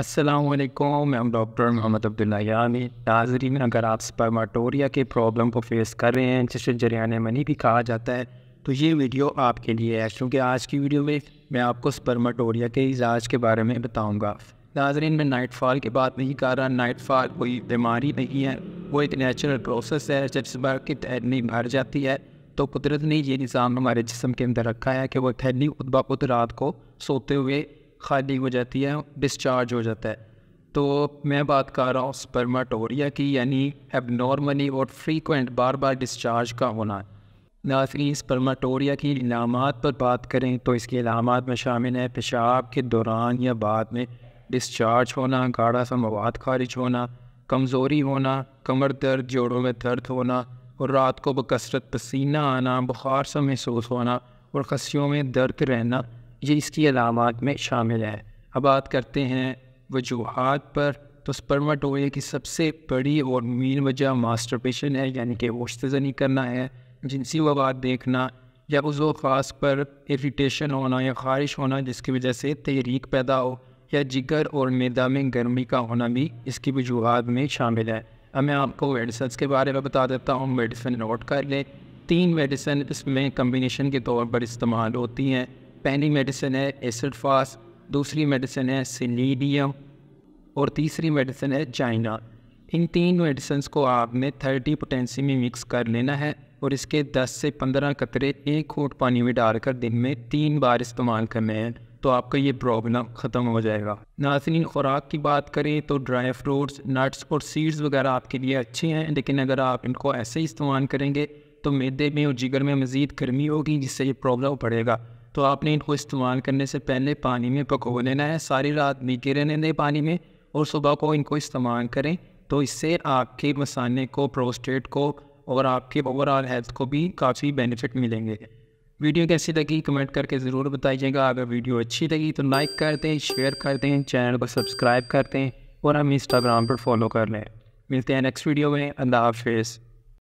असलकुम मैं डॉक्टर मोहम्मद अब्दुल्ला यामी नाजरीन अगर आप स्पर्माटोरिया के प्रॉब्लम को फेस कर रहे हैं जिसे जरियान मनी भी कहा जाता है तो ये वीडियो आपके लिए है क्योंकि आज की वीडियो में मैं आपको स्पर्माटोरिया के इलाज के बारे में बताऊँगा नाजरीन मैं नाइट फॉल की बात नहीं कर रहा नाइट फॉल कोई बीमारी नहीं है वो एक नेचुरल प्रोसेस है जब सुबह की थैली भर जाती है तो कुदरत ने ये निज़ाम हमारे जिसम के अंदर रखा है कि वह थैली खुद बखुद रात को सोते हुए खाली हो जाती है डिस्चार्ज हो जाता है तो मैं बात कर रहा हूँ स्पर्माटोरिया की यानी एबनॉर्मली और फ्रीक्वेंट बार बार डिस्चार्ज का होना नाफी स्पर्माटोरिया की इलामत पर बात करें तो इसके इलामत में शामिल है पेशाब के दौरान या बाद में डिस्चार्ज होना गाढ़ा सा मवाद खारिज होना कमज़ोरी होना कमर दर्द जोड़ों में दर्द होना और रात को बकसरत पसीना आना बुखार सा महसूस होना और खसियों में दर्द रहना ये इसकी अलामत में शामिल है अब बात करते हैं वजूहत पर तो स्पर्माटोया की सबसे बड़ी और मेन वजह मास्टरपेशन है यानी कि वोश्त करना है जिनसी वबाद देखना या उस खास पर इरीटेशन होना या ख़ारिश होना जिसकी वजह से तहरीक पैदा हो या जिगर और मैदा में गर्मी का होना भी इसकी वजूहत में शामिल है अब मैं आपको मेडिसन्स के बारे में बता देता हूँ मेडिसिन नोट कर लें तीन मेडिसिन इसमें कम्बिनेशन के तौर पर इस्तेमाल होती हैं पहली मेडिसिन है एसिड फास्ट दूसरी मेडिसिन है सिलीडियम और तीसरी मेडिसिन है चाइना इन तीन मेडिसन्स को आपने थर्टी पोटेंसी में मिक्स कर लेना है और इसके 10 से 15 कतरे एक घोट पानी में डालकर दिन में तीन बार इस्तेमाल करने हैं तो आपका ये प्रॉब्लम ख़त्म हो जाएगा नाजरीन खुराक की बात करें तो ड्राई फ्रूट्स नट्स और सीड्स वगैरह आपके लिए अच्छे हैं लेकिन अगर आप इनको ऐसे ही इस्तेमाल करेंगे तो मैदे में और जिगर में मज़ीद गर्मी होगी जिससे ये प्रॉब्लम बढ़ेगा तो आपने इनको इस्तेमाल करने से पहले पानी में पको लेना है सारी रात नीचे रहने दें पानी में और सुबह को इनको इस्तेमाल करें तो इससे आपके मसाने को प्रोस्टेट को और आपके ओवरऑल हेल्थ को भी काफ़ी बेनिफिट मिलेंगे वीडियो कैसी लगी कमेंट करके ज़रूर बताइएगा अगर वीडियो अच्छी लगी तो लाइक कर दें शेयर कर दें चैनल को सब्सक्राइब कर दें और हम इंस्टाग्राम पर फॉलो कर लें मिलते हैं नेक्स्ट वीडियो में अल्लाह हाफिज़